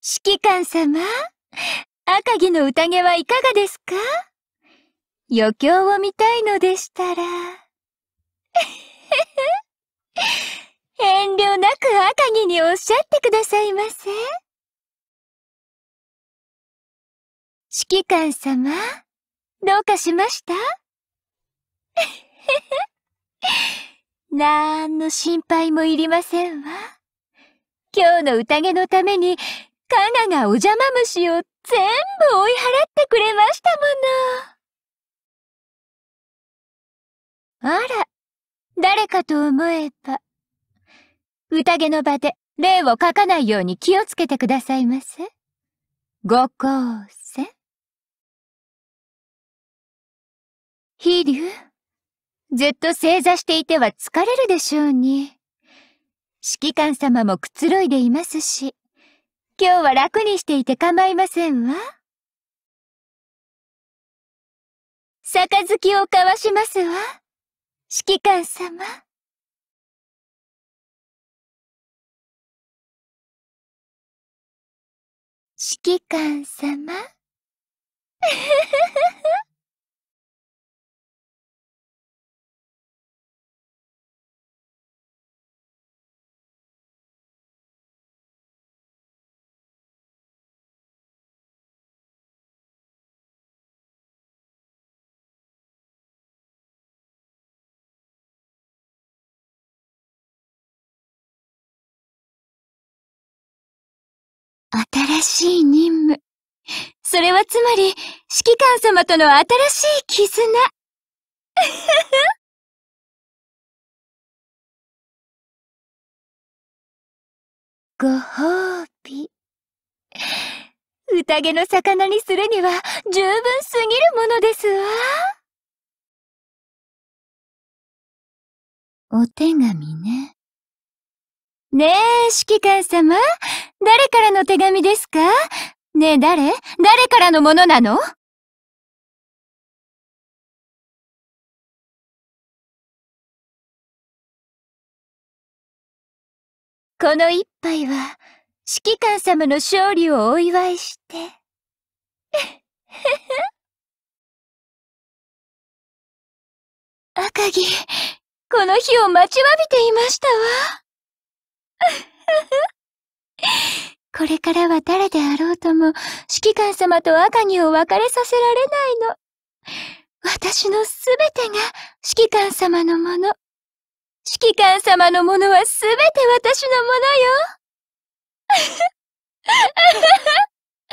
指揮官様、赤木の宴はいかがですか余興を見たいのでしたら。遠慮なく赤木におっしゃってくださいませ。指揮官様、どうかしましたなん の心配もいりませんわ。今日の宴のためにカナがお邪魔虫を全部追い払ってくれましたもの。あら、誰かと思えば。宴の場で例を書かないように気をつけてくださいませ。ご光線。飛竜ずっと正座していては疲れるでしょうに。指揮官様もくつろいでいますし。今日は楽にしていて構いませんわ。杯を交わしますわ、指揮官様。指揮官様。新しい任務。それはつまり、指揮官様との新しい絆。ご褒美。宴の魚にするには十分すぎるものですわ。お手紙ね。ねえ、指揮官様誰からの手紙ですかねえ、誰誰からのものなのこの一杯は、指揮官様の勝利をお祝いして。赤木、この日を待ちわびていましたわ。これからは誰であろうとも、指揮官様と赤城を別れさせられないの。私のすべてが指揮官様のもの。指揮官様のものはすべて私のものよ。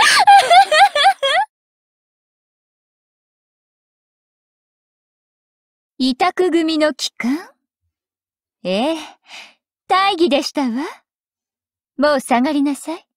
委託組の帰還ええ。大義でしたわ。もう下がりなさい。